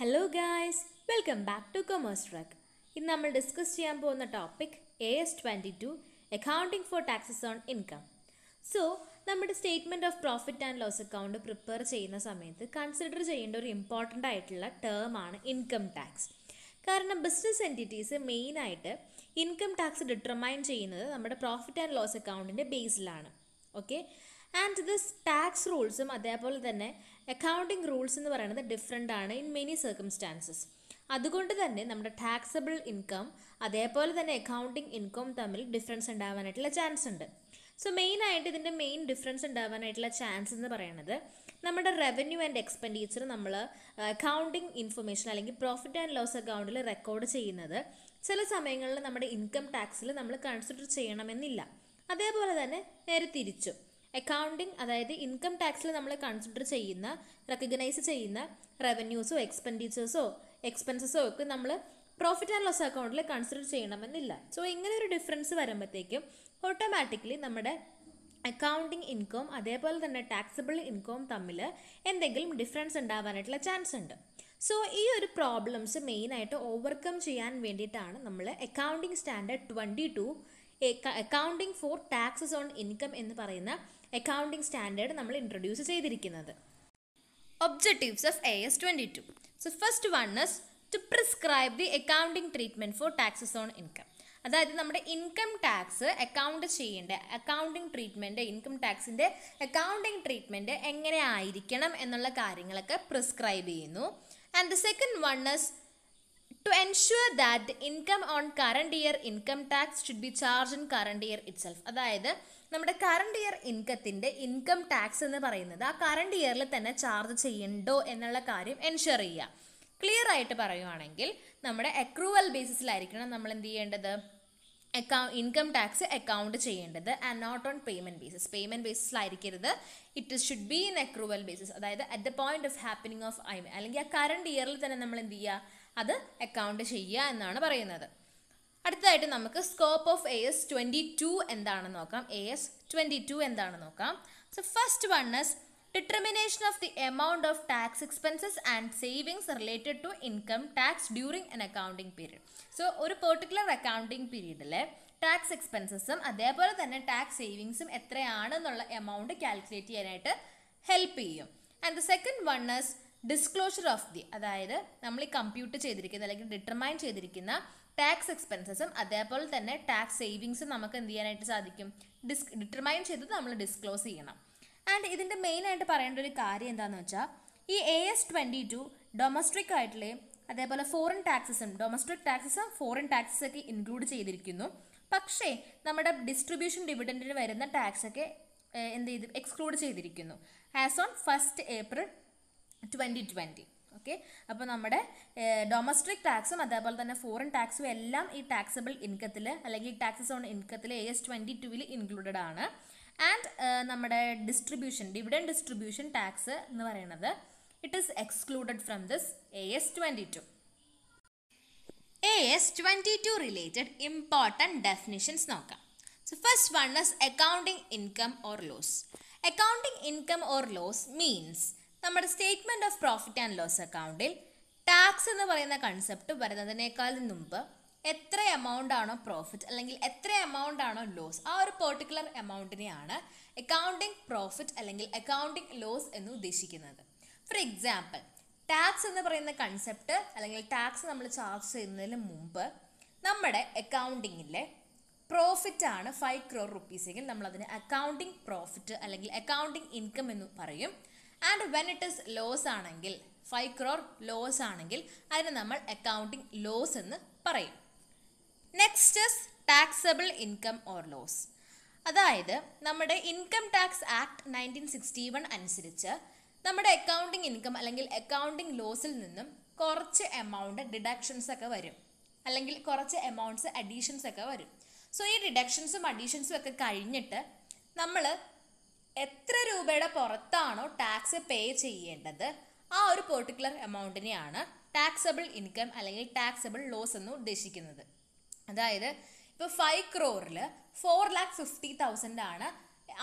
Hello guys welcome back to commerce track ഇന്ന് നമ്മൾ discuss ചെയ്യാൻ പോകുന്ന topic A S twenty two accounting for taxes on income so നമ്മുടെ statement of profit and loss account prepare ചെയ്യുന്ന സമയത്ത് consider ചെയ്യേണ്ട ഒരു ഇമ്പോർട്ടൻ്റ് ആയിട്ടുള്ള ടേമാണ് ഇൻകം ടാക്സ് കാരണം ബിസിനസ് എൻറ്റിറ്റീസ് മെയിനായിട്ട് ഇൻകം ടാക്സ് ഡിറ്റർമൈൻ ചെയ്യുന്നത് നമ്മുടെ പ്രോഫിറ്റ് ആൻഡ് ലോസ് അക്കൗണ്ടിൻ്റെ ബേസിലാണ് ഓക്കെ ആൻഡ് ദിസ് ടാക്സ് റൂൾസും അതേപോലെ തന്നെ അക്കൗണ്ടിംഗ് റൂൾസ് എന്ന് പറയുന്നത് ഡിഫറെൻ്റ് ആണ് ഇൻ മെനി സർക്കംസ്റ്റാൻസസ് അതുകൊണ്ട് തന്നെ നമ്മുടെ ടാക്സബിൾ ഇൻകം അതേപോലെ തന്നെ അക്കൗണ്ടിങ് ഇൻകം തമ്മിൽ ഡിഫറൻസ് ഉണ്ടാവാനായിട്ടുള്ള ചാൻസ് ഉണ്ട് സോ മെയിനായിട്ട് ഇതിൻ്റെ മെയിൻ ഡിഫറൻസ് ഉണ്ടാവാനായിട്ടുള്ള ചാൻസ് എന്ന് പറയുന്നത് നമ്മുടെ റവന്യൂ ആൻഡ് എക്സ്പെൻഡിച്ചർ നമ്മൾ അക്കൗണ്ടിങ് ഇൻഫർമേഷൻ അല്ലെങ്കിൽ പ്രോഫിറ്റ് ആൻഡ് ലോസ് അക്കൗണ്ടിൽ റെക്കോർഡ് ചെയ്യുന്നത് ചില സമയങ്ങളിൽ നമ്മുടെ ഇൻകം ടാക്സിൽ നമ്മൾ കൺസിഡർ ചെയ്യണമെന്നില്ല അതേപോലെ തന്നെ നേരെ തിരിച്ചും അക്കൗണ്ടിങ് അതായത് ഇൻകം ടാക്സിൽ നമ്മൾ കൺസിഡർ ചെയ്യുന്ന റെക്കഗ്നൈസ് ചെയ്യുന്ന റവന്യൂസോ എക്സ്പെൻഡിച്ചേഴ്സോ എക്സ്പെൻസസോ ഒക്കെ നമ്മൾ പ്രോഫിറ്റ് ആൻഡ് ലോസ് അക്കൗണ്ടിൽ കൺസിഡർ ചെയ്യണമെന്നില്ല സോ ഇങ്ങനെ ഒരു ഡിഫറൻസ് വരുമ്പോഴത്തേക്കും ഓട്ടോമാറ്റിക്കലി നമ്മുടെ അക്കൗണ്ടിങ് ഇൻകം അതേപോലെ തന്നെ ടാക്സബിൾ ഇൻകം തമ്മിൽ എന്തെങ്കിലും ഡിഫറൻസ് ഉണ്ടാവാനായിട്ടുള്ള ചാൻസ് ഉണ്ട് സോ ഈ ഒരു പ്രോബ്ലംസ് മെയിനായിട്ട് ഓവർകം ചെയ്യാൻ വേണ്ടിയിട്ടാണ് നമ്മൾ accounting standard twenty two accounting for taxes on income എന്ന് പറയുന്ന അക്കൗണ്ടിങ് സ്റ്റാൻഡേർഡ് നമ്മൾ ഇൻട്രൊഡ്യൂസ് ചെയ്തിരിക്കുന്നത് objectives of A S twenty two so first one is to prescribe the accounting treatment for taxes on income അതായത് നമ്മുടെ income tax account ചെയ്യേണ്ട accounting treatment income ടാക്സിൻ്റെ accounting treatment എങ്ങനെ ആയിരിക്കണം എന്നുള്ള കാര്യങ്ങളൊക്കെ പ്രിസ്ക്രൈബ് ചെയ്യുന്നു and the second one is To ensure that the income on current year income tax should be charged in current year itself. അതായത് നമ്മുടെ current year ഇൻകത്തിൻ്റെ ഇൻകം ടാക്സ് എന്ന് പറയുന്നത് ആ കറണ്ട് ഇയറിൽ തന്നെ ചാർജ് ചെയ്യണ്ടോ എന്നുള്ള കാര്യം എൻഷുർ ചെയ്യുക ക്ലിയർ ആയിട്ട് പറയുവാണെങ്കിൽ നമ്മുടെ അക്രൂവൽ ബേസിസിലായിരിക്കണം നമ്മൾ എന്ത് ചെയ്യേണ്ടത് അക്കൗ ഇൻകം ടാക്സ് അക്കൗണ്ട് ചെയ്യേണ്ടത് and not on payment basis payment ബേസിസിലായിരിക്കരുത് it should be in accrual basis അതായത് at the point of happening of ഐ അല്ലെങ്കിൽ ആ കറണ്ട് ഇയറിൽ തന്നെ നമ്മൾ എന്ത് ചെയ്യുക അത് അക്കൗണ്ട് ചെയ്യുക എന്നാണ് പറയുന്നത് അടുത്തതായിട്ട് നമുക്ക് scope of A S twenty two എന്താണെന്ന് നോക്കാം എ എസ് ട്വൻറ്റി ടു എന്താണെന്ന് നോക്കാം so first one is determination of the amount of tax expenses and savings related to income tax during an accounting period so ഒരു particular accounting പീരീഡിൽ tax എക്സ്പെൻസസും അതേപോലെ തന്നെ tax സേവിങ്സും എത്രയാണെന്നുള്ള എമൗണ്ട് കാൽക്കുലേറ്റ് ചെയ്യാനായിട്ട് ഹെൽപ്പ് ചെയ്യും and the second one is disclosure of the അതായത് നമ്മൾ ഈ കമ്പ്യൂട്ട് ചെയ്തിരിക്കുന്ന അല്ലെങ്കിൽ ഡിറ്റർമൈൻ ചെയ്തിരിക്കുന്ന ടാക്സ് എക്സ്പെൻസസും അതേപോലെ തന്നെ ടാക്സ് സേവിങ്സും നമുക്ക് എന്ത് ചെയ്യാനായിട്ട് സാധിക്കും ഡിസ് ഡിറ്റർമൈൻ ചെയ്തത് നമ്മൾ ഡിസ്ക്ലോസ് ചെയ്യണം ആൻഡ് ഇതിൻ്റെ മെയിനായിട്ട് പറയേണ്ട ഒരു കാര്യം എന്താണെന്ന് വെച്ചാൽ ഈ A S twenty two domestic ആയിട്ടുള്ള അതേപോലെ ഫോറിൻ ടാക്സസും ഡൊമസ്റ്റിക് ടാക്സസും ഫോറിൻ ടാക്സസ് ഒക്കെ ഇൻക്ലൂഡ് ചെയ്തിരിക്കുന്നു പക്ഷേ നമ്മുടെ ഡിസ്ട്രിബ്യൂഷൻ ഡിവിഡൻറ്റിന് വരുന്ന ടാക്സൊക്കെ എന്ത് ചെയ്ത് എക്സ്ക്ലൂഡ് ചെയ്തിരിക്കുന്നു as on first April twenty twenty okay അപ്പോൾ നമ്മുടെ ഡൊമസ്റ്റിക് ടാക്സും അതേപോലെ തന്നെ ഫോറിൻ ടാക്സും എല്ലാം ഈ ടാക്സബിൾ ഇൻകത്തിൽ അല്ലെങ്കിൽ ടാക്സസ് ഓൺ ഇൻകത്തിൽ എ എസ് ട്വൻറ്റി ടുവിൽ ഇൻക്ലൂഡഡ് ആണ് ആൻഡ് നമ്മുടെ ഡിസ്ട്രിബ്യൂഷൻ ഡിവിഡൻ ഡിസ്ട്രിബ്യൂഷൻ ടാക്സ് എന്ന് പറയുന്നത് it is excluded from this A S twenty two A S twenty two related important definitions നോക്കാം so first one is accounting income or loss accounting income or loss means നമ്മുടെ statement of profit and loss അക്കൗണ്ടിൽ tax എന്ന് പറയുന്ന concept വരുന്നതിനേക്കാളും മുമ്പ് എത്ര amount ആണോ profit അല്ലെങ്കിൽ എത്ര എമൗണ്ട് ആണോ ലോസ് ആ ഒരു പെർട്ടിക്കുലർ എമൗണ്ടിനെയാണ് അക്കൗണ്ടിങ് പ്രോഫിറ്റ് അല്ലെങ്കിൽ അക്കൗണ്ടിങ് ലോസ് എന്ന് ഉദ്ദേശിക്കുന്നത് ഫോർ എക്സാമ്പിൾ ടാക്സ് എന്ന് പറയുന്ന കൺസെപ്റ്റ് അല്ലെങ്കിൽ ടാക്സ് നമ്മൾ ചാർജ് ചെയ്യുന്നതിന് മുമ്പ് നമ്മുടെ അക്കൗണ്ടിങ്ങിലെ പ്രോഫിറ്റ് ആണ് ഫൈവ് ക്രോർ റുപ്പീസെങ്കിൽ നമ്മൾ അതിന് അക്കൗണ്ടിങ് പ്രോഫിറ്റ് അല്ലെങ്കിൽ അക്കൗണ്ടിങ് ഇൻകം എന്ന് പറയും and when it is loss ആണെങ്കിൽ ഫൈവ് ക്രോർ ലോസ് ആണെങ്കിൽ അതിന് നമ്മൾ അക്കൗണ്ടിങ് ലോസ് എന്ന് പറയും next is taxable income or loss അതായത് നമ്മുടെ income tax act nineteen sixty one അനുസരിച്ച് നമ്മുടെ അക്കൗണ്ടിങ് ഇൻകം അല്ലെങ്കിൽ അക്കൗണ്ടിങ് ലോസിൽ നിന്നും കുറച്ച് എമൗണ്ട് ഡിഡക്ഷൻസ് ഒക്കെ വരും അല്ലെങ്കിൽ കുറച്ച് എമൗണ്ട്സ് അഡീഷൻസ് ഒക്കെ വരും സോ ഈ ഡിഡക്ഷൻസും അഡീഷൻസും ഒക്കെ കഴിഞ്ഞിട്ട് നമ്മൾ എത്ര രൂപയുടെ പുറത്താണോ ടാക്സ് പേ ചെയ്യേണ്ടത് ആ ഒരു പെർട്ടിക്കുലർ എമൗണ്ടിനെയാണ് ടാക്സബിൾ ഇൻകം അല്ലെങ്കിൽ ടാക്സബിൾ ലോസ് എന്ന് ഉദ്ദേശിക്കുന്നത് അതായത് ഇപ്പോൾ ഫൈവ് ക്രോറിൽ ഫോർ ലാക്ക് ഫിഫ്റ്റി തൗസൻഡ് ആണ്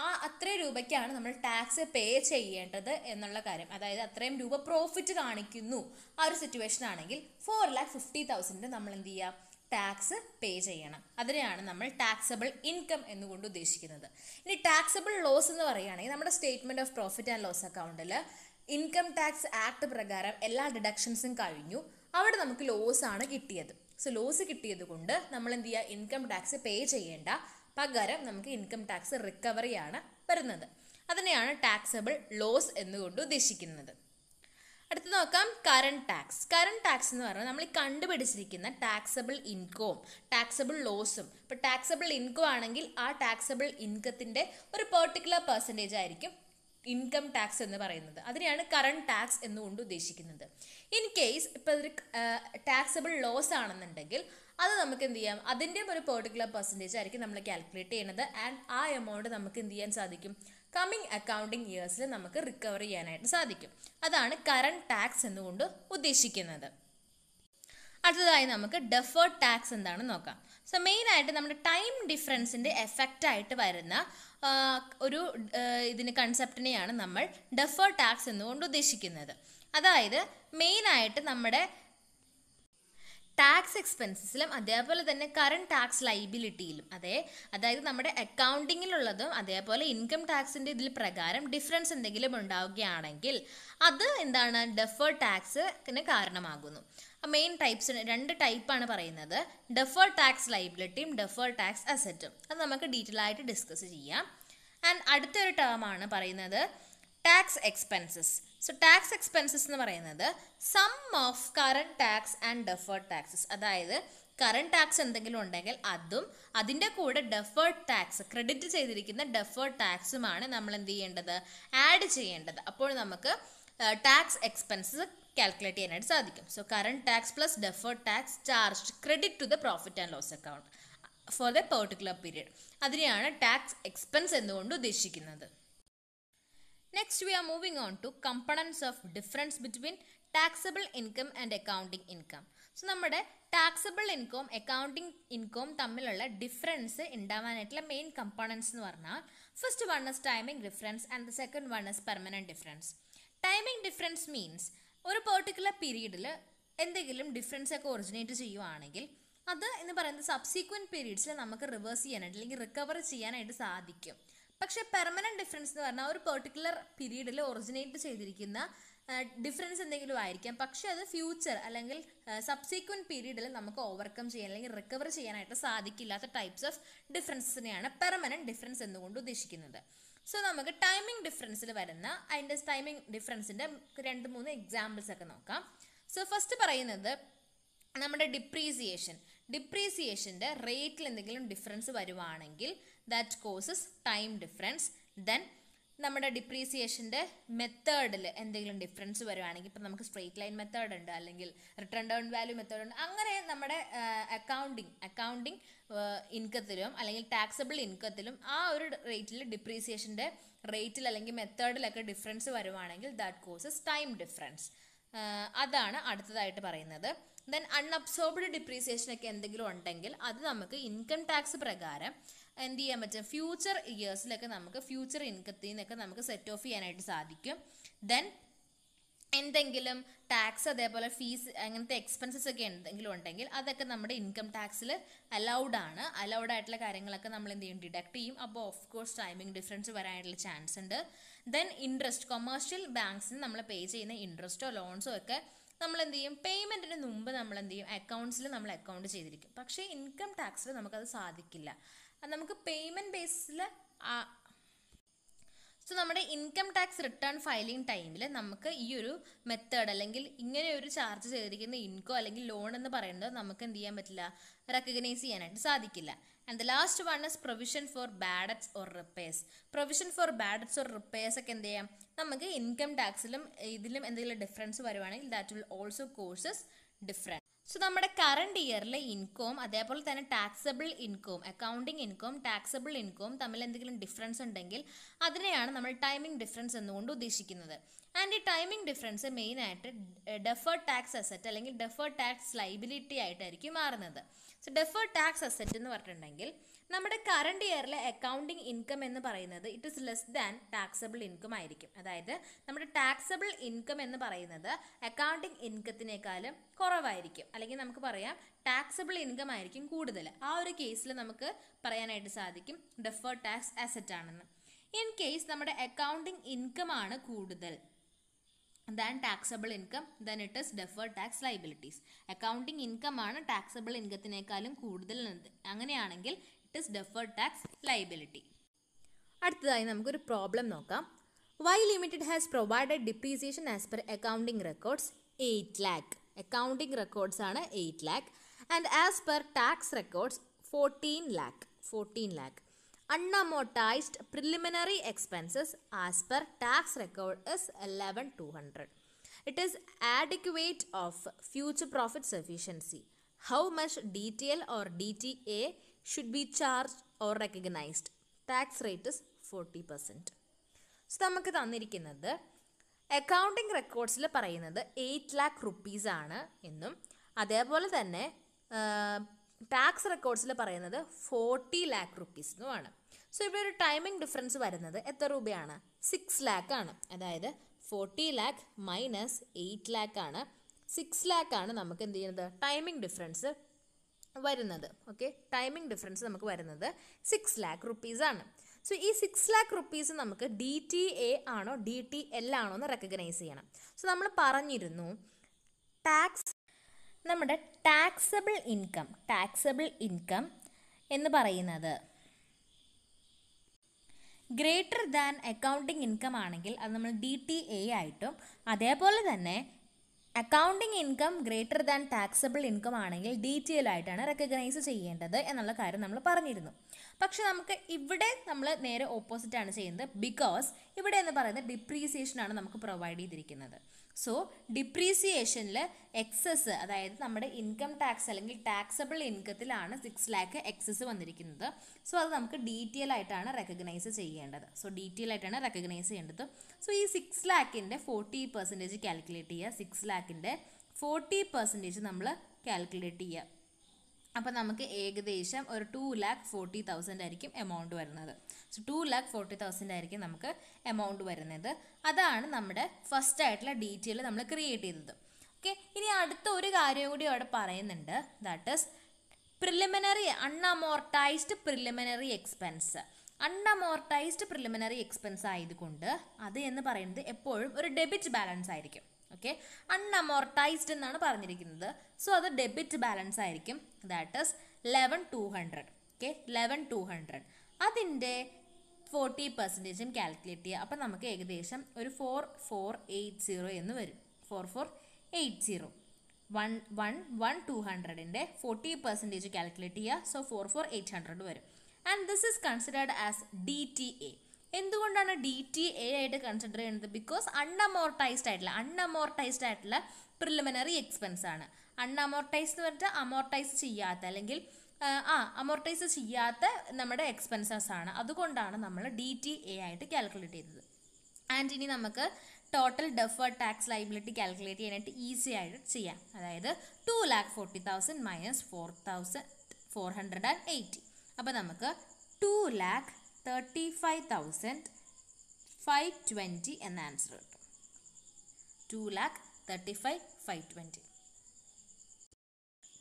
ആ അത്ര രൂപയ്ക്കാണ് നമ്മൾ ടാക്സ് പേ ചെയ്യേണ്ടത് എന്നുള്ള കാര്യം അതായത് അത്രയും രൂപ പ്രോഫിറ്റ് കാണിക്കുന്നു ആ ഒരു സിറ്റുവേഷൻ ആണെങ്കിൽ ഫോർ ലാക്ക് ഫിഫ്റ്റി തൗസൻഡ് നമ്മൾ എന്ത് ചെയ്യുക ടാക്സ് പേ ചെയ്യണം അതിനെയാണ് നമ്മൾ ടാക്സബിൾ ഇൻകം എന്നുകൊണ്ട് ഉദ്ദേശിക്കുന്നത് ഇനി ടാക്സബിൾ ലോസ് എന്ന് പറയുകയാണെങ്കിൽ നമ്മുടെ statement of profit and loss അക്കൗണ്ടിൽ ഇൻകം ടാക്സ് ആക്ട് പ്രകാരം എല്ലാ ഡിഡക്ഷൻസും കഴിഞ്ഞു അവിടെ നമുക്ക് ലോസ് ആണ് കിട്ടിയത് സോ ലോസ് കിട്ടിയത് കൊണ്ട് നമ്മൾ എന്ത് ചെയ്യുക ഇൻകം ടാക്സ് പേ ചെയ്യേണ്ട പകരം നമുക്ക് ഇൻകം ടാക്സ് റിക്കവറി ആണ് വരുന്നത് അതിനെയാണ് ടാക്സബിൾ ലോസ് എന്നുകൊണ്ട് ഉദ്ദേശിക്കുന്നത് അടുത്ത് നോക്കാം കറണ്ട് ടാക്സ് കറണ്ട് ടാക്സ് എന്ന് പറഞ്ഞാൽ നമ്മൾ കണ്ടുപിടിച്ചിരിക്കുന്ന ടാക്സബിൾ ഇൻകവും ടാക്സബിൾ ലോസും ഇപ്പം ടാക്സബിൾ ഇൻകം ആണെങ്കിൽ ആ ടാക്സബിൾ ഇൻകത്തിൻ്റെ ഒരു പെർട്ടിക്കുലർ പെർസെൻറ്റേജ് ആയിരിക്കും ഇൻകം ടാക്സ് എന്ന് പറയുന്നത് അതിനെയാണ് കറണ്ട് ടാക്സ് എന്നുകൊണ്ട് ഉദ്ദേശിക്കുന്നത് ഇൻ കേസ് ഇപ്പോൾ ഒരു ടാക്സബിൾ ലോസ് ആണെന്നുണ്ടെങ്കിൽ അത് നമുക്ക് എന്ത് ചെയ്യാം അതിൻ്റെ ഒരു പെർട്ടിക്കുലർ പെർസെൻറ്റേജ് ആയിരിക്കും നമ്മൾ കാൽക്കുലേറ്റ് ചെയ്യുന്നത് ആൻഡ് ആ എമൗണ്ട് നമുക്ക് എന്ത് ചെയ്യാൻ സാധിക്കും കമ്മിങ് അക്കൗണ്ടിങ് ഇയേഴ്സിൽ നമുക്ക് റിക്കവർ ചെയ്യാനായിട്ട് സാധിക്കും അതാണ് കറണ്ട് ടാക്സ് എന്നുകൊണ്ട് ഉദ്ദേശിക്കുന്നത് അടുത്തതായി നമുക്ക് ഡെഫേർഡ് ടാക്സ് എന്താണെന്ന് നോക്കാം സോ മെയിനായിട്ട് നമ്മുടെ ടൈം ഡിഫറൻസിൻ്റെ ആയിട്ട് വരുന്ന ഒരു ഇതിന് കൺസെപ്റ്റിനെയാണ് നമ്മൾ ഡെഫേർഡ് ടാക്സ് എന്നുകൊണ്ട് ഉദ്ദേശിക്കുന്നത് അതായത് മെയിനായിട്ട് നമ്മുടെ ടാക്സ് എക്സ്പെൻസസിലും അതേപോലെ തന്നെ കറണ്ട് ടാക്സ് ലൈബിലിറ്റിയിലും അതെ അതായത് നമ്മുടെ അക്കൗണ്ടിങ്ങിലുള്ളതും അതേപോലെ ഇൻകം ടാക്സിൻ്റെ ഇതിൽ പ്രകാരം ഡിഫറൻസ് എന്തെങ്കിലും ഉണ്ടാവുകയാണെങ്കിൽ അത് എന്താണ് ഡെഫേർഡ് ടാക്സിന് കാരണമാകുന്നു മെയിൻ ടൈപ്സ് രണ്ട് ടൈപ്പാണ് പറയുന്നത് ഡെഫേർ ടാക്സ് ലൈബിലിറ്റിയും ഡെഫേർ ടാക്സ് അസറ്റും അത് നമുക്ക് ഡീറ്റെയിൽ ആയിട്ട് ഡിസ്കസ് ചെയ്യാം ആൻഡ് അടുത്തൊരു ടേമാണ് പറയുന്നത് tax expenses so tax expenses എന്ന് പറയുന്നത് sum of current tax and deferred taxes അതായത് കറണ്ട് ടാക്സ് എന്തെങ്കിലും ഉണ്ടെങ്കിൽ അതും അതിൻ്റെ കൂടെ ഡെഫേർഡ് ടാക്സ് ക്രെഡിറ്റ് ചെയ്തിരിക്കുന്ന ഡെഫേർഡ് ടാക്സുമാണ് നമ്മൾ എന്ത് ചെയ്യേണ്ടത് ആഡ് ചെയ്യേണ്ടത് അപ്പോൾ നമുക്ക് ടാക്സ് എക്സ്പെൻസസ് കാൽക്കുലേറ്റ് ചെയ്യാനായിട്ട് സാധിക്കും so current tax plus deferred tax charge credit to the profit and loss account for the particular period അതിനെയാണ് ടാക്സ് എക്സ്പെൻസ് എന്നുകൊണ്ട് ഉദ്ദേശിക്കുന്നത് next we are moving on to components of difference between taxable income and accounting income so നമ്മുടെ taxable income accounting income തമ്മിലുള്ള difference ഉണ്ടാവാനായിട്ടുള്ള main components എന്ന് പറഞ്ഞാൽ first one is timing difference and the second one is permanent difference timing difference means ഒരു particular പീരീഡിൽ എന്തെങ്കിലും difference ഒക്കെ originate ചെയ്യുവാണെങ്കിൽ അത് എന്ന് പറയുന്നത് സബ്സീക്വൻറ്റ് പീരീഡ്സിൽ നമുക്ക് റിവേഴ്സ് ചെയ്യാനായിട്ട് അല്ലെങ്കിൽ റിക്കവർ ചെയ്യാനായിട്ട് സാധിക്കും പക്ഷേ പെർമനൻറ്റ് ഡിഫറൻസ് എന്ന് പറഞ്ഞാൽ ഒരു പെർട്ടിക്കുലർ പീരീഡിൽ ഒറിജിനേറ്റ് ചെയ്തിരിക്കുന്ന ഡിഫറൻസ് എന്തെങ്കിലും ആയിരിക്കാം പക്ഷെ അത് ഫ്യൂച്ചർ അല്ലെങ്കിൽ സബ്സീക്വൻറ്റ് പീരീഡിൽ നമുക്ക് ഓവർകം ചെയ്യാൻ അല്ലെങ്കിൽ റിക്കവർ ചെയ്യാനായിട്ട് സാധിക്കില്ലാത്ത ടൈപ്സ് ഓഫ് ഡിഫറൻസിനെയാണ് പെർമനൻറ്റ് ഡിഫറൻസ് എന്നുകൊണ്ട് ഉദ്ദേശിക്കുന്നത് സോ നമുക്ക് ടൈമിംഗ് ഡിഫറൻസിൽ വരുന്ന അതിൻ്റെ ടൈമിംഗ് ഡിഫറൻസിൻ്റെ രണ്ട് മൂന്ന് എക്സാമ്പിൾസ് ഒക്കെ നോക്കാം സോ ഫസ്റ്റ് പറയുന്നത് നമ്മുടെ ഡിപ്രീസിയേഷൻ ഡിപ്രീസിയേഷൻ്റെ റേറ്റിൽ എന്തെങ്കിലും ഡിഫറൻസ് വരുവാണെങ്കിൽ that causes time difference then നമ്മുടെ ഡിപ്രീസിയേഷൻ്റെ മെത്തേഡിൽ എന്തെങ്കിലും ഡിഫറൻസ് വരുവാണെങ്കിൽ ഇപ്പം നമുക്ക് സ്ട്രെയിറ്റ് ലൈൻ മെത്തേഡ് ഉണ്ട് അല്ലെങ്കിൽ റിട്ടേൺ ഡൗൺ വാല്യൂ മെത്തേഡ് ഉണ്ട് അങ്ങനെ നമ്മുടെ അക്കൗണ്ടിങ് അക്കൗണ്ടിങ് ഇൻകത്തിലും അല്ലെങ്കിൽ ടാക്സബിൾ ഇൻകത്തിലും ആ ഒരു റേറ്റിൽ ഡിപ്രീസിയേഷൻ്റെ റേറ്റിൽ അല്ലെങ്കിൽ മെത്തേഡിലൊക്കെ ഡിഫറൻസ് വരുവാണെങ്കിൽ ദാറ്റ് കോസസ് ടൈം ഡിഫറൻസ് അതാണ് അടുത്തതായിട്ട് പറയുന്നത് ദെൻ അൺഅബ്സോർബ്ഡ് ഡിപ്രീസിയേഷനൊക്കെ എന്തെങ്കിലും ഉണ്ടെങ്കിൽ അത് നമുക്ക് ഇൻകം ടാക്സ് പ്രകാരം എന്ത് ചെയ്യാൻ പറ്റും ഫ്യൂച്ചർ ഇയേഴ്സിലൊക്കെ നമുക്ക് ഫ്യൂച്ചർ ഇൻകത്തിൽ നിന്നൊക്കെ നമുക്ക് സെറ്റ് ഓഫ് ചെയ്യാനായിട്ട് സാധിക്കും ദെൻ എന്തെങ്കിലും ടാക്സ് അതേപോലെ ഫീസ് അങ്ങനത്തെ എക്സ്പെൻസസ് ഒക്കെ എന്തെങ്കിലും ഉണ്ടെങ്കിൽ അതൊക്കെ നമ്മുടെ ഇൻകം ടാക്സിൽ അലൗഡ് ആണ് അലൗഡ് ആയിട്ടുള്ള കാര്യങ്ങളൊക്കെ നമ്മൾ എന്ത് ചെയ്യും ഡിഡക്ട് ചെയ്യും അപ്പോൾ ഓഫ് കോഴ്സ് ടൈമിംഗ് ഡിഫറൻസ് വരാനായിട്ടുള്ള ചാൻസ് ഉണ്ട് ദെൻ ഇൻട്രസ്റ്റ് കൊമേഴ്ഷ്യൽ ബാങ്ക്സിന് നമ്മൾ പേ ചെയ്യുന്ന ഇൻട്രസ്റ്റോ ലോൺസോ ഒക്കെ നമ്മൾ എന്ത് ചെയ്യും പേയ്മെൻറ്റിന് മുമ്പ് നമ്മൾ എന്ത് ചെയ്യും അക്കൗണ്ട്സിൽ നമ്മൾ അക്കൗണ്ട് ചെയ്തിരിക്കും പക്ഷേ ഇൻകം ടാക്സിൽ നമുക്കത് സാധിക്കില്ല അത് നമുക്ക് പേയ്മെന്റ് ബേസിൽ സോ നമ്മുടെ ഇൻകം ടാക്സ് റിട്ടേൺ ഫയലിംഗ് ടൈമിൽ നമുക്ക് ഈ ഒരു മെത്തേഡ് അല്ലെങ്കിൽ ഇങ്ങനെ ഒരു ചാർജ് ചെയ്തിരിക്കുന്ന ഇൻകോ അല്ലെങ്കിൽ ലോൺ എന്ന് പറയുന്നത് നമുക്ക് എന്ത് ചെയ്യാൻ പറ്റില്ല റെക്കഗ്നൈസ് ചെയ്യാനായിട്ട് സാധിക്കില്ല and the last one is provision for bad debts or repairs provision for bad debts or repairs ഒക്കെ എന്ത് ചെയ്യാം നമുക്ക് ഇൻകം ടാക്സിലും ഇതിലും എന്തെങ്കിലും ഡിഫറൻസ് വരുവാണെങ്കിൽ that will also causes difference so നമ്മുടെ കറണ്ട് ഇയറിലെ ഇൻകം അതേപോലെ തന്നെ taxable income accounting income taxable income തമ്മിൽ എന്തെങ്കിലും ഡിഫറൻസ് ഉണ്ടെങ്കിൽ അതിനെയാണ് നമ്മൾ ടൈമിംഗ് ഡിഫറൻസ് എന്നുകൊണ്ട് ഉദ്ദേശിക്കുന്നത് ആൻഡ് ഈ ടൈമിംഗ് ഡിഫറൻസ് മെയിൻ ആയിട്ട് ഡെഫേർഡ് ടാക്സ് അസറ്റ് അല്ലെങ്കിൽ ഡെഫേർഡ് ടാക്സ് ലൈബിലിറ്റി ആയിട്ടായിരിക്കും മാറുന്നത് സോ ഡെഫേർഡ് ടാക്സ് അസറ്റ് എന്ന് പറഞ്ഞിട്ടുണ്ടെങ്കിൽ നമ്മുടെ കറണ്ട് ഇയറിലെ അക്കൗണ്ടിങ് ഇൻകം എന്ന് പറയുന്നത് it is less than taxable income ആയിരിക്കും അതായത് നമ്മുടെ ടാക്സബിൾ ഇൻകം എന്ന് പറയുന്നത് അക്കൗണ്ടിങ് ഇൻകത്തിനേക്കാളും കുറവായിരിക്കും അല്ലെങ്കിൽ നമുക്ക് പറയാം ടാക്സബിൾ ഇൻകം ആയിരിക്കും കൂടുതൽ ആ ഒരു കേസിൽ നമുക്ക് പറയാനായിട്ട് സാധിക്കും ഡെഫേർഡ് ടാക്സ് അസറ്റ് ആണെന്ന് ഇൻ കേസ് നമ്മുടെ അക്കൗണ്ടിങ് ഇൻകം ആണ് കൂടുതൽ than taxable income then it is deferred tax liabilities accounting income ആണ് ടാക്സബിൾ ഇൻകത്തിനേക്കാളും കൂടുതൽ അങ്ങനെയാണെങ്കിൽ it is deferred tax liability അടുത്തതായി നമുക്കൊരു പ്രോബ്ലം നോക്കാം Y limited has provided depreciation as per accounting records eight lakh accounting records ആണ് eight lakh and as per tax records fourteen lakh fourteen lakh unamortised preliminary expenses as per tax record is eleven two hundred it is adequate of future profit sufficiency how much D T L or D T A should be charge or recognised tax rate is forty percent so നമുക്ക് തന്നിരിക്കുന്നത് accounting റെക്കോർഡ്സിൽ പറയുന്നത് eight lakh rupees ആണ് എന്നും അതേപോലെ തന്നെ tax റെക്കോർഡ്സിൽ പറയുന്നത് forty lakh rupees എന്നുമാണ് സോ ഇവിടെ ഒരു ടൈമിംഗ് ഡിഫറൻസ് വരുന്നത് എത്ര രൂപയാണ് സിക്സ് ലാക്ക് ആണ് അതായത് forty lakh minus eight lakh ആണ് സിക്സ് ലാക്ക് ആണ് നമുക്ക് എന്ത് ചെയ്യുന്നത് ടൈമിംഗ് ഡിഫറൻസ് വരുന്നത് ഓക്കെ ടൈമിംഗ് ഡിഫറൻസ് നമുക്ക് വരുന്നത് സിക്സ് ലാക്ക് റുപ്പീസ് ആണ് സോ ഈ സിക്സ് ലാക്ക് റുപ്പീസ് നമുക്ക് ഡി ടി എ ആണോ ഡി ടി എൽ ആണോ എന്ന് റെക്കഗ്നൈസ് ചെയ്യണം സോ നമ്മൾ പറഞ്ഞിരുന്നു ടാക്സ് നമ്മുടെ ടാക്സബിൾ ഇൻകം ടാക്സബിൾ ഇൻകം എന്ന് പറയുന്നത് ഗ്രേറ്റർ ദാൻ അക്കൗണ്ടിങ് ഇൻകം ആണെങ്കിൽ അത് നമ്മൾ ഡി ടി എ ആയിട്ടും അതേപോലെ തന്നെ accounting income greater than taxable income ആണെങ്കിൽ ഡീറ്റെയിൽ ആയിട്ടാണ് റെക്കഗ്നൈസ് ചെയ്യേണ്ടത് എന്നുള്ള കാര്യം നമ്മൾ പറഞ്ഞിരുന്നു പക്ഷെ നമുക്ക് ഇവിടെ നമ്മൾ നേരെ ഓപ്പോസിറ്റ് ആണ് ചെയ്യുന്നത് ബിക്കോസ് ഇവിടെ എന്ന് പറയുന്നത് ഡിപ്രീസിയേഷൻ ആണ് നമുക്ക് പ്രൊവൈഡ് ചെയ്തിരിക്കുന്നത് സോ ഡിപ്രീസിയേഷനിൽ എക്സസ് അതായത് നമ്മുടെ ഇൻകം ടാക്സ് അല്ലെങ്കിൽ ടാക്സബിൾ ഇൻകത്തിലാണ് സിക്സ് ലാക്ക് എക്സസ് വന്നിരിക്കുന്നത് സോ അത് നമുക്ക് ഡീറ്റെയിൽ ആയിട്ടാണ് റെക്കഗ്നൈസ് ചെയ്യേണ്ടത് സോ ഡീറ്റെയിൽ ആയിട്ടാണ് റെക്കഗ്നൈസ് ചെയ്യേണ്ടത് സോ ഈ സിക്സ് ലാക്കിൻ്റെ ഫോർട്ടി പെർസെൻറ്റേജ് കാൽക്കുലേറ്റ് ചെയ്യുക സിക്സ് ലാക്കിൻ്റെ ഫോർട്ടി പെർസെൻറ്റേജ് നമ്മൾ കാൽക്കുലേറ്റ് ചെയ്യുക അപ്പോൾ നമുക്ക് ഏകദേശം ഒരു ടു ലാക്ക് ഫോർട്ടി തൗസൻഡ് ആയിരിക്കും എമൗണ്ട് വരുന്നത് so two lakh forty thousand ആയിരിക്കും നമുക്ക് എമൗണ്ട് വരുന്നത് അതാണ് നമ്മുടെ ഫസ്റ്റ് ആയിട്ടുള്ള ഡീറ്റെയിൽ നമ്മൾ ക്രിയേറ്റ് ചെയ്തത് ഓക്കെ ഇനി അടുത്ത ഒരു കാര്യം കൂടി അവിടെ പറയുന്നുണ്ട് that is preliminary unamortised preliminary expense unamortised preliminary expense ആയതുകൊണ്ട് അത് എന്ന് പറയുന്നത് എപ്പോഴും ഒരു ഡെബിറ്റ് ബാലൻസ് ആയിരിക്കും ഓക്കെ അൺഅമോർട്ടൈസ്ഡ് എന്നാണ് പറഞ്ഞിരിക്കുന്നത് സോ അത് ഡെബിറ്റ് ബാലൻസ് ആയിരിക്കും that is eleven two hundred okay eleven two hundred അതിൻ്റെ ഫോർട്ടി പെർസെൻറ്റേജും കാൽക്കുലേറ്റ് ചെയ്യുക അപ്പം നമുക്ക് ഏകദേശം ഒരു ഫോർ ഫോർ എയ്റ്റ് സീറോ എന്ന് വരും four four eight zero one one one two ഹൺഡ്രഡിൻ്റെ ഫോർട്ടി പെർസെൻറ്റേജ് കാൽക്കുലേറ്റ് ചെയ്യുക so four four eight hundred വരും and this is considered as D T A എന്തുകൊണ്ടാണ് ഡി ടി എ ആയിട്ട് consider ചെയ്യുന്നത് because unamortised ആയിട്ടുള്ള unamortised ആയിട്ടുള്ള preliminary expense ആണ് അൺഅമോർട്ടൈസ് എന്ന് പറഞ്ഞാൽ അമോർട്ടൈസ് ചെയ്യാത്ത അല്ലെങ്കിൽ ആ അമോർട്ടൈസ് ചെയ്യാത്ത നമ്മുടെ എക്സ്പെൻസസ് ആണ് അതുകൊണ്ടാണ് നമ്മൾ ഡി ടി എ ആയിട്ട് കാൽക്കുലേറ്റ് ചെയ്തത് ആൻഡ് ഇനി നമുക്ക് total deferred tax liability calculate ചെയ്യാനായിട്ട് ഈസി ആയിട്ട് ചെയ്യാം അതായത് two lakh forty thousand minus four thousand four hundred and eighty അപ്പോൾ നമുക്ക് two lakh thirty five thousand five twenty എന്ന ആൻസർ കിട്ടും two lakh thirty five five twenty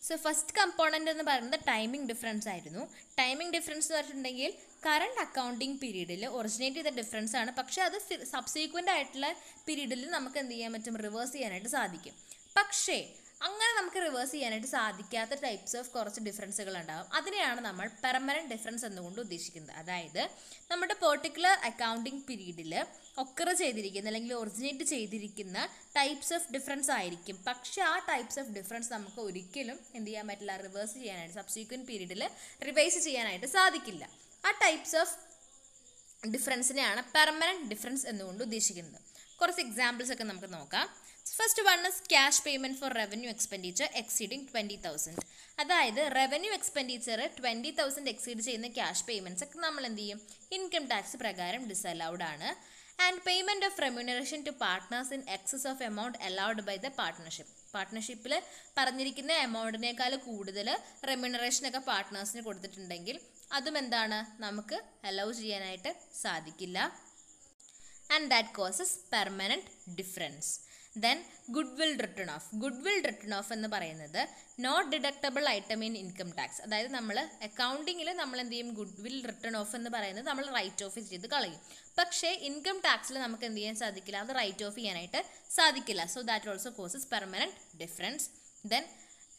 so first component എന്ന് പറയുന്നത് ടൈമിംഗ് ഡിഫറൻസ് ആയിരുന്നു ടൈമിംഗ് ഡിഫറൻസ് എന്ന് പറഞ്ഞിട്ടുണ്ടെങ്കിൽ കറണ്ട് അക്കൗണ്ടിങ് പീരീഡിൽ ഒറിജിനേറ്റ് ചെയ്ത ഡിഫറൻസ് ആണ് പക്ഷേ അത് സബ്സീക്വൻ്റ് ആയിട്ടുള്ള പീരീഡിൽ നമുക്ക് എന്ത് ചെയ്യാൻ പറ്റും റിവേഴ്സ് ചെയ്യാനായിട്ട് സാധിക്കും പക്ഷേ അങ്ങനെ നമുക്ക് റിവേഴ്സ് ചെയ്യാനായിട്ട് സാധിക്കാത്ത ടൈപ്സ് ഓഫ് കുറച്ച് ഡിഫറൻസുകൾ ഉണ്ടാകും അതിനെയാണ് നമ്മൾ പെർമനൻറ്റ് ഡിഫറൻസ് എന്നുകൊണ്ട് ഉദ്ദേശിക്കുന്നത് അതായത് നമ്മുടെ പെർട്ടിക്കുലർ അക്കൗണ്ടിങ് പീരീഡിൽ ഒക്കർ ചെയ്തിരിക്കുന്ന അല്ലെങ്കിൽ ഒറിജിനേറ്റ് ചെയ്തിരിക്കുന്ന ടൈപ്സ് ഓഫ് ഡിഫറൻസ് ആയിരിക്കും പക്ഷേ ആ ടൈപ്സ് ഓഫ് ഡിഫറൻസ് നമുക്ക് ഒരിക്കലും എന്ത് ചെയ്യാൻ പറ്റില്ല റിവേഴ്സ് ചെയ്യാനായിട്ട് സബ്സീക്വൻറ്റ് പീരീഡിൽ റിവൈസ് ചെയ്യാനായിട്ട് സാധിക്കില്ല ആ ടൈപ്സ് ഓഫ് ഡിഫറൻസിനെയാണ് പെർമനൻറ്റ് ഡിഫറൻസ് എന്നുകൊണ്ട് ഉദ്ദേശിക്കുന്നത് കുറച്ച് എക്സാമ്പിൾസ് ഒക്കെ നമുക്ക് നോക്കാം first one is cash payment for revenue expenditure exceeding twenty thousand അതായത് revenue expenditure twenty thousand exceed ചെയ്യുന്ന ക്യാഷ് പേയ്മെൻറ്റ്സ് ഒക്കെ നമ്മൾ എന്ത് ചെയ്യും ഇൻകം ടാക്സ് പ്രകാരം ഡിസലൗഡ് ആണ് and payment of remuneration to partners in excess of amount allowed by the partnership പാർട്ട്ണർഷിപ്പിൽ പറഞ്ഞിരിക്കുന്ന എമൗണ്ടിനേക്കാൾ കൂടുതൽ റെമ്യൂണറേഷനൊക്കെ പാർട്ട്നേഴ്സിന് കൊടുത്തിട്ടുണ്ടെങ്കിൽ അതും എന്താണ് നമുക്ക് അലൗ ചെയ്യാനായിട്ട് സാധിക്കില്ല and that causes permanent difference then goodwill written off goodwill written off എന്ന് പറയുന്നത് not deductible item in income tax അതായത് നമ്മൾ അക്കൗണ്ടിങ്ങിൽ നമ്മൾ എന്ത് ചെയ്യും ഗുഡ് വിൽ റിട്ടേൺ ഓഫ് എന്ന് പറയുന്നത് നമ്മൾ റൈറ്റ് ഓഫ് ചെയ്ത് കളയും പക്ഷേ ഇൻകം ടാക്സിൽ നമുക്ക് എന്ത് ചെയ്യാൻ സാധിക്കില്ല അത് റൈറ്റ് ഓഫ് ചെയ്യാനായിട്ട് സാധിക്കില്ല so that also causes permanent difference then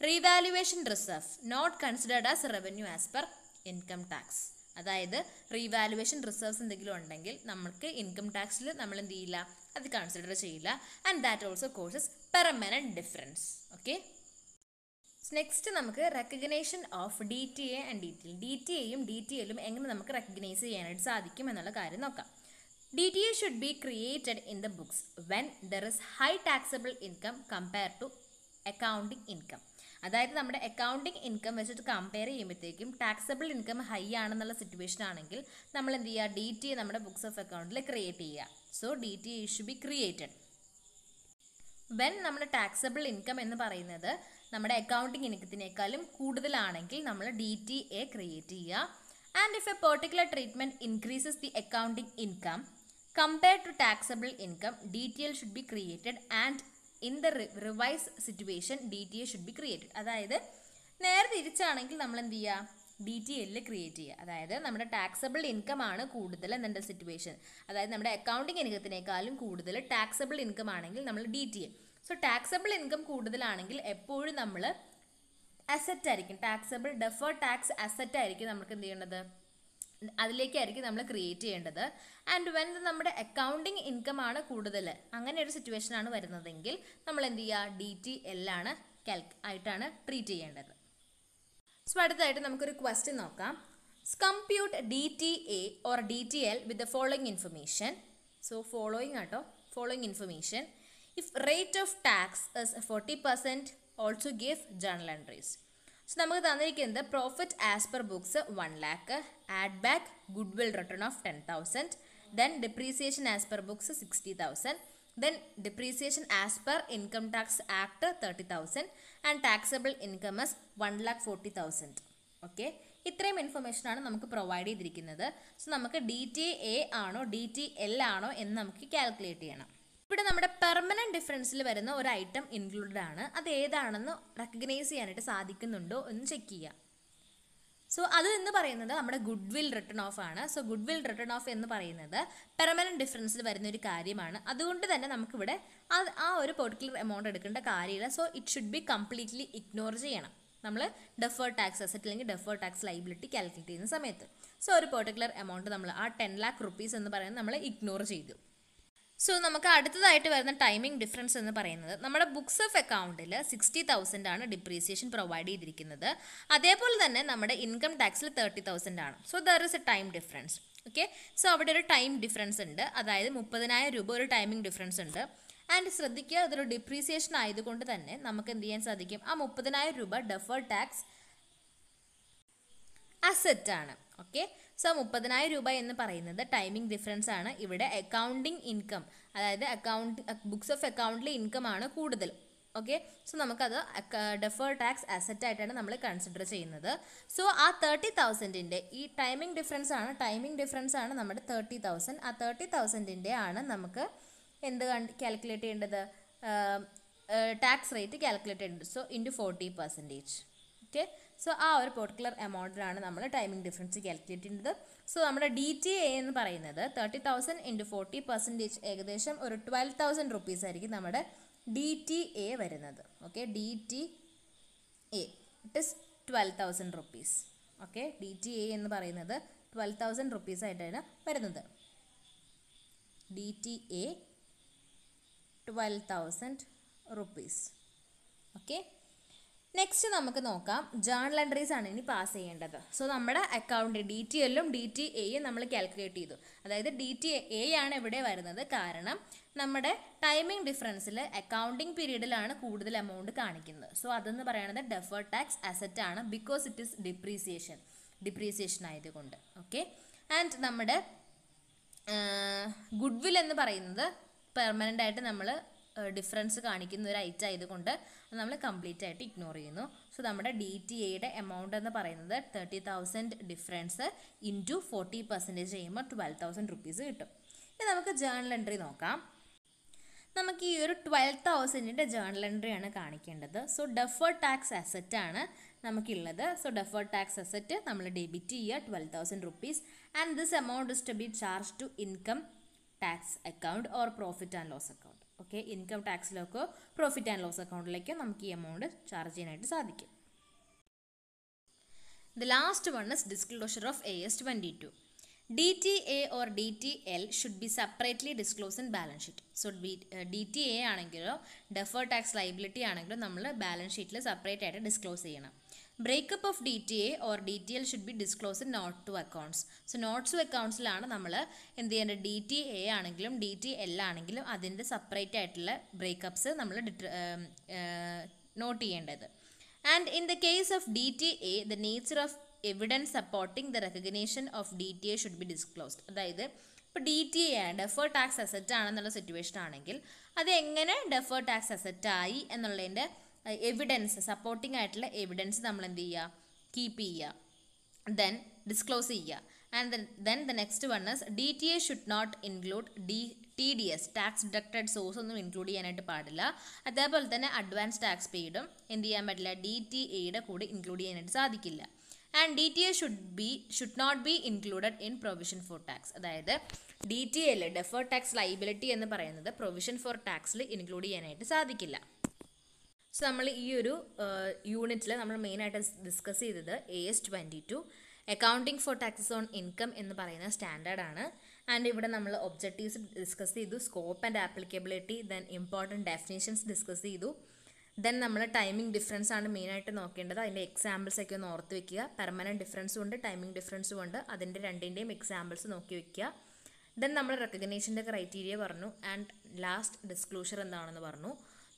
revaluation reserve not considered as revenue as per income tax അതായത് റീവാലുവേഷൻ റിസർവ്സ് എന്തെങ്കിലും ഉണ്ടെങ്കിൽ നമുക്ക് ഇൻകം ടാക്സിൽ നമ്മൾ എന്ത് ചെയ്യില്ല അത് കൺസിഡർ ചെയ്യില്ല and that also causes permanent difference okay next നമുക്ക് recognition of D T A and D T L D T എയും ഡി ടി എല്ലും എങ്ങനെ നമുക്ക് റെക്കഗ്നൈസ് ചെയ്യാനായിട്ട് സാധിക്കും എന്നുള്ള കാര്യം നോക്കാം D T A should be created in the books when there is high taxable income compare to accounting income അതായത് നമ്മുടെ അക്കൗണ്ടിങ് ഇൻകം വെച്ചിട്ട് കമ്പയർ ചെയ്യുമ്പോഴത്തേക്കും ടാക്സബിൾ ഇൻകം ഹൈ ആണെന്നുള്ള സിറ്റുവേഷൻ ആണെങ്കിൽ നമ്മൾ എന്ത് ചെയ്യുക ഡി ടി നമ്മുടെ ബുക്സ് ഓഫ് അക്കൗണ്ടിൽ ക്രിയേറ്റ് ചെയ്യുക so D T should be created when നമ്മൾ ടാക്സബിൾ ഇൻകം എന്ന് പറയുന്നത് നമ്മുടെ അക്കൗണ്ടിങ് ഇനത്തിനേക്കാളും കൂടുതലാണെങ്കിൽ നമ്മൾ ഡി ടി എ ക്രിയേറ്റ് ചെയ്യുക and if a particular treatment increases the accounting income compared to taxable income D T L should be created and in the revise situation D T A should be created അതായത് നേരെ തിരിച്ചാണെങ്കിൽ നമ്മൾ എന്ത് ചെയ്യുക D T എല്ലിൽ create ചെയ്യുക അതായത് നമ്മുടെ taxable income ആണ് കൂടുതൽ എന്നുള്ള സിറ്റുവേഷൻ അതായത് നമ്മുടെ അക്കൗണ്ടിങ് ഇൻകത്തിനേക്കാളും കൂടുതൽ ടാക്സബിൾ ഇൻകം ആണെങ്കിൽ നമ്മൾ D T A so taxable income കൂടുതലാണെങ്കിൽ എപ്പോഴും നമ്മൾ അസറ്റ് ആയിരിക്കും ടാക്സബിൾ ഡെഫേർഡ് ടാക്സ് അസറ്റ് ആയിരിക്കും നമുക്ക് എന്ത് ചെയ്യേണ്ടത് അതിലേക്കായിരിക്കും നമ്മൾ ക്രിയേറ്റ് ചെയ്യേണ്ടത് ആൻഡ് വെൻ നമ്മുടെ അക്കൗണ്ടിങ് ഇൻകം ആണ് കൂടുതൽ അങ്ങനെ ഒരു സിറ്റുവേഷൻ ആണ് വരുന്നതെങ്കിൽ നമ്മൾ എന്ത് ചെയ്യുക ഡി ടി എല്ലാണ് കാൽ ആയിട്ടാണ് ട്രീറ്റ് ചെയ്യേണ്ടത് സോ അടുത്തതായിട്ട് നമുക്കൊരു ക്വസ്റ്റ്യൻ നോക്കാം compute D T A or D T L with the following information so following auto following information if rate of tax is forty percent also give journal entries so നമുക്ക് തന്നിരിക്കുന്നത് profit as per books one lakh add back goodwill written off ten thousand then depreciation as per books sixty thousand then as per income tax act thirty thousand and taxable income is one lakh forty thousand okay ഇത്രയും information ആണ് നമുക്ക് provide ചെയ്തിരിക്കുന്നത് so നമുക്ക് D T A ആണോ D T L ആണോ എന്ന് നമുക്ക് calculate ചെയ്യണം ഇവിടെ നമ്മുടെ പെർമനൻറ്റ് ഡിഫറൻസിൽ വരുന്ന ഒരു ഐറ്റം ഇൻക്ലൂഡഡ് ആണ് അത് ഏതാണെന്ന് റെക്കഗ്നൈസ് ചെയ്യാനായിട്ട് സാധിക്കുന്നുണ്ടോ എന്ന് ചെക്ക് ചെയ്യുക സോ അത് എന്ന് പറയുന്നത് നമ്മുടെ ഗുഡ് വിൽ റിട്ടേൺ ഓഫ് ആണ് so goodwill written off എന്ന് പറയുന്നത് പെർമനൻറ്റ് ഡിഫറൻസിൽ വരുന്ന ഒരു കാര്യമാണ് അതുകൊണ്ട് തന്നെ നമുക്കിവിടെ ആ ഒരു പെർട്ടിക്കുലർ എമൗണ്ട് എടുക്കേണ്ട കാര്യമില്ല so it should be completely ignore ചെയ്യണം നമ്മൾ ഡെഫേർഡ് ടാക്സ് അസറ്റ് അല്ലെങ്കിൽ ഡെഫേർഡ് ടാക്സ് ലൈബിലിറ്റി കാൽക്കുലേറ്റ് ചെയ്യുന്ന സമയത്ത് സോ ഒരു പെർട്ടിക്കുലർ എമൗണ്ട് നമ്മൾ ആ ടെൻ ലാക്ക് റുപ്പീസ് എന്ന് പറയുന്നത് നമ്മൾ ഇഗ്നോർ ചെയ്തു സോ നമുക്ക് അടുത്തതായിട്ട് വരുന്ന ടൈമിംഗ് ഡിഫറൻസ് എന്ന് പറയുന്നത് നമ്മുടെ ബുക്സ് ഓഫ് അക്കൗണ്ടിൽ സിക്സ്റ്റി തൗസൻഡ് ആണ് ഡിപ്രീസിയേഷൻ പ്രൊവൈഡ് ചെയ്തിരിക്കുന്നത് അതേപോലെ തന്നെ നമ്മുടെ ഇൻകം ടാക്സിൽ തേർട്ടി തൗസൻഡ് ആണ് so there is a time difference okay so അവിടെ ഒരു ടൈം ഡിഫറൻസ് ഉണ്ട് അതായത് മുപ്പതിനായിരം രൂപ ഒരു ടൈമിംഗ് ഡിഫറൻസ് ഉണ്ട് ആൻഡ് ശ്രദ്ധിക്കുക അതൊരു ഡിപ്രീസിയേഷൻ ആയതുകൊണ്ട് തന്നെ നമുക്ക് എന്ത് ചെയ്യാൻ സാധിക്കും ആ മുപ്പതിനായിരം രൂപ ഡെഫേർഡ് ടാക്സ് ആണ് ഓക്കെ സോ മുപ്പതിനായിരം രൂപ എന്ന് പറയുന്നത് ടൈമിംഗ് ഡിഫറൻസ് ആണ് ഇവിടെ അക്കൗണ്ടിങ് ഇൻകം അതായത് അക്കൗണ്ട് ബുക്സ് ഓഫ് അക്കൗണ്ടിലെ ഇൻകം ആണ് കൂടുതൽ ഓക്കെ സോ നമുക്കത് ഡെഫേർ ടാക്സ് അസറ്റ് നമ്മൾ കൺസിഡർ ചെയ്യുന്നത് സോ ആ തേർട്ടി തൗസൻഡിൻ്റെ ഈ ടൈമിംഗ് ഡിഫറൻസ് ആണ് ടൈമിംഗ് ഡിഫറൻസ് ആണ് നമ്മുടെ തേർട്ടി തൗസൻഡ് ആ തേർട്ടി തൗസൻഡിൻ്റെ ആണ് നമുക്ക് എന്ത് കാൽക്കുലേറ്റ് ചെയ്യേണ്ടത് ടാക്സ് റേറ്റ് കാൽക്കുലേറ്റ് ചെയ്യേണ്ടത് so into forty percentage okay so ആ ഒരു പെർട്ടിക്കുലർ എമൗണ്ടിലാണ് നമ്മൾ ടൈമിംഗ് ഡിഫറൻസ് കാൽക്കുലേറ്റ് ചെയ്യുന്നത് സോ നമ്മുടെ ഡി ടി എ എന്ന് പറയുന്നത് thirty thousand into forty percentage ഏകദേശം ഒരു ട്വൽവ് തൗസൻഡ് റുപ്പീസ് ആയിരിക്കും നമ്മുടെ ഡി ടി എ വരുന്നത് okay D T A it is twelve thousand rupees okay D T A എന്ന് പറയുന്നത് ട്വൽവ് തൗസൻഡ് റുപ്പീസ് ആയിട്ടാണ് വരുന്നത് D T A twelve thousand rupees okay next നമുക്ക് നോക്കാം ജേണൽ എൻട്രീസ് ആണ് ഇനി പാസ് ചെയ്യേണ്ടത് സോ നമ്മുടെ അക്കൗണ്ട് ഡി ടി എല്ലും ഡി ടി എയും നമ്മൾ കാൽക്കുലേറ്റ് ചെയ്തു അതായത് ഡി ടി എ ആണ് ഇവിടെ വരുന്നത് കാരണം നമ്മുടെ ടൈമിംഗ് ഡിഫറൻസിൽ അക്കൗണ്ടിംഗ് പീരീഡിലാണ് കൂടുതൽ എമൗണ്ട് കാണിക്കുന്നത് സോ അതെന്ന് പറയുന്നത് ഡെഫേർഡ് ടാക്സ് അസറ്റ് ആണ് because it is depreciation depreciation ആയതുകൊണ്ട് ഓക്കെ ആൻഡ് നമ്മുടെ ഗുഡ്വിൽ എന്ന് പറയുന്നത് പെർമനൻ്റ് ആയിട്ട് നമ്മൾ ഡിഫറൻസ് കാണിക്കുന്ന ഒരു ഐറ്റം ആയതുകൊണ്ട് അത് നമ്മൾ കംപ്ലീറ്റ് ആയിട്ട് ഇഗ്നോർ ചെയ്യുന്നു സോ നമ്മുടെ ഡി ടി എയുടെ എമൗണ്ട് എന്ന് പറയുന്നത് thirty thousand difference into forty percentage ചെയ്യുമ്പോൾ ട്വൽവ് തൗസൻഡ് റുപ്പീസ് കിട്ടും ഇനി നമുക്ക് ജേണൽ എൻട്രി നോക്കാം നമുക്ക് ഈ ഒരു ട്വൽവ് തൗസൻഡിൻ്റെ ജേണൽ എൻട്രിയാണ് കാണിക്കേണ്ടത് സോ ഡെഫേർഡ് ടാക്സ് അസറ്റ് ആണ് നമുക്കുള്ളത് സോ ഡെഫേർഡ് ടാക്സ് അസറ്റ് നമ്മൾ ഡെബിറ്റ് ചെയ്യുക twelve thousand rupees and this amount is to be charge to income tax account or profit and loss account okay income ടാക്സിലേക്കോ profit and loss അക്കൗണ്ടിലേക്കോ നമുക്ക് ഈ amount charge ചെയ്യാനായിട്ട് സാധിക്കും the last one is disclosure of A S twenty two D T A or D T L should be separately disclose in balance sheet so D T A ആണെങ്കിലോ defer tax liability ആണെങ്കിലോ നമ്മൾ balance ഷീറ്റിൽ separate ആയിട്ട് disclose ചെയ്യണം breakup of D T A or D T L should be disclose note to accounts so note to അക്കൗണ്ട്സിലാണ് നമ്മൾ എന്ത് ചെയ്യേണ്ടത് ഡി ടി എ ആണെങ്കിലും ഡി ടി എൽ ആണെങ്കിലും അതിൻ്റെ സെപ്പറേറ്റ് ആയിട്ടുള്ള ബ്രേക്കപ്പ്സ് നമ്മൾ നോട്ട് ചെയ്യേണ്ടത് and in the case of D T A the nature of evidence supporting the recognition of D T A should B disclosed അതായത് ഇപ്പോൾ D T A defer tax asset ആണെന്നുള്ള situation ആണെങ്കിൽ അത് എങ്ങനെ defer tax asset ആയി എന്നുള്ളതിൻ്റെ evidence supporting ആയിട്ടുള്ള evidence നമ്മൾ എന്ത് ചെയ്യുക കീപ്പ് ചെയ്യുക ദെൻ ഡിസ്ക്ലോസ് ചെയ്യുക and then the next one D T A should not include D T D S tax deducted source ഒന്നും ഇൻക്ലൂഡ് ചെയ്യാനായിട്ട് പാടില്ല അതേപോലെ തന്നെ അഡ്വാൻസ് ടാക്സ് പെയ്ഡും എന്ത് ചെയ്യാൻ പറ്റില്ല ഡി ടി എയുടെ കൂടെ ഇൻക്ലൂഡ് ചെയ്യാനായിട്ട് സാധിക്കില്ല and D T A should be should not be included in provision for tax അതായത് ഡി ടി എയിൽ ഡെഫേർഡ് ടാക്സ് ലൈബിലിറ്റി എന്ന് പറയുന്നത് പ്രൊവിഷൻ ഫോർ ടാക്സിൽ ഇൻക്ലൂഡ് ചെയ്യാനായിട്ട് സാധിക്കില്ല സോ നമ്മൾ ഈ ഒരു യൂണിറ്റിൽ നമ്മൾ മെയിനായിട്ട് ഡിസ്കസ് ചെയ്തത് A S twenty two accounting for taxes on income എന്ന് പറയുന്ന സ്റ്റാൻഡേർഡാണ് ആൻഡ് ഇവിടെ നമ്മൾ ഒബ്ജക്റ്റീവ്സ് ഡിസ്കസ് ചെയ്തു scope and applicability then important definitions discuss ചെയ്തു ദെൻ നമ്മൾ ടൈമിംഗ് ഡിഫറൻസ് ആണ് മെയിനായിട്ട് നോക്കേണ്ടത് അതിൻ്റെ എക്സാമ്പിൾസ് ഒക്കെ ഒന്ന് ഓർത്ത് വെക്കുക പെർമനൻറ്റ് ഡിഫറൻസും ഉണ്ട് ടൈമിംഗ് ഡിഫറൻസും ഉണ്ട് അതിൻ്റെ രണ്ടിൻ്റെയും എക്സാമ്പിൾസ് നോക്കി വെക്കുക ദെൻ നമ്മൾ റെക്കഗ്നേഷൻ്റെ ക്രൈറ്റീരിയ പറഞ്ഞു ആൻഡ് ലാസ്റ്റ് ഡിസ്ക്ലോഷർ എന്താണെന്ന് പറഞ്ഞു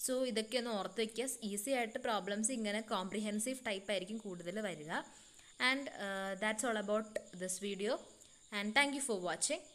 സോ ഇതൊക്കെ ഒന്ന് ഓർത്ത് വയ്ക്കുക ഈസി ആയിട്ട് പ്രോബ്ലംസ് ഇങ്ങനെ കോംപ്രിഹെൻസീവ് ടൈപ്പ് ആയിരിക്കും കൂടുതൽ വരിക and that's all about this video and thank you for watching